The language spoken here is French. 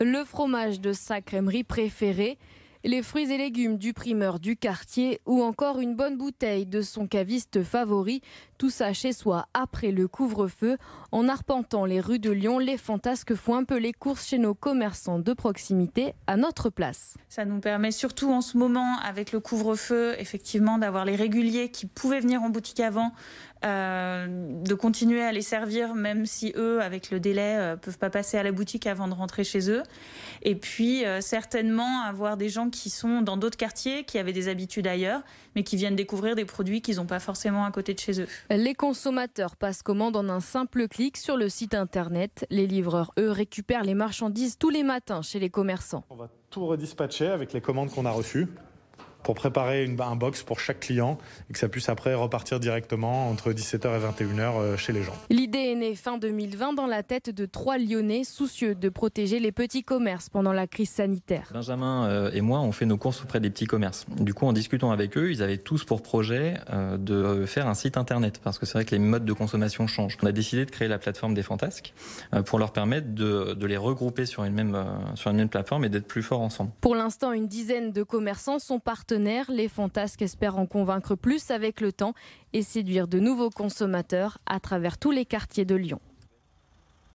le fromage de sa crèmerie préférée, les fruits et légumes du primeur du quartier ou encore une bonne bouteille de son caviste favori, tout ça chez soi après le couvre-feu. En arpentant les rues de Lyon, les fantasques font un peu les courses chez nos commerçants de proximité à notre place. Ça nous permet surtout en ce moment, avec le couvre-feu, effectivement, d'avoir les réguliers qui pouvaient venir en boutique avant, euh, de continuer à les servir, même si eux, avec le délai, ne euh, peuvent pas passer à la boutique avant de rentrer chez eux. Et puis, euh, certainement, avoir des gens qui sont dans d'autres quartiers, qui avaient des habitudes ailleurs, mais qui viennent découvrir des produits qu'ils n'ont pas forcément à côté de chez eux. Les consommateurs passent commande en un simple clic sur le site internet. Les livreurs, eux, récupèrent les marchandises tous les matins chez les commerçants. On va tout redispatcher avec les commandes qu'on a reçues pour préparer une, un box pour chaque client et que ça puisse après repartir directement entre 17h et 21h euh, chez les gens. L'idée est née fin 2020 dans la tête de trois Lyonnais soucieux de protéger les petits commerces pendant la crise sanitaire. Benjamin euh, et moi, on fait nos courses auprès des petits commerces. Du coup, en discutant avec eux, ils avaient tous pour projet euh, de faire un site internet parce que c'est vrai que les modes de consommation changent. On a décidé de créer la plateforme des fantasques pour leur permettre de, de les regrouper sur une même, sur une même plateforme et d'être plus forts ensemble. Pour l'instant, une dizaine de commerçants sont partenaires les Fantasques espèrent en convaincre plus avec le temps et séduire de nouveaux consommateurs à travers tous les quartiers de Lyon.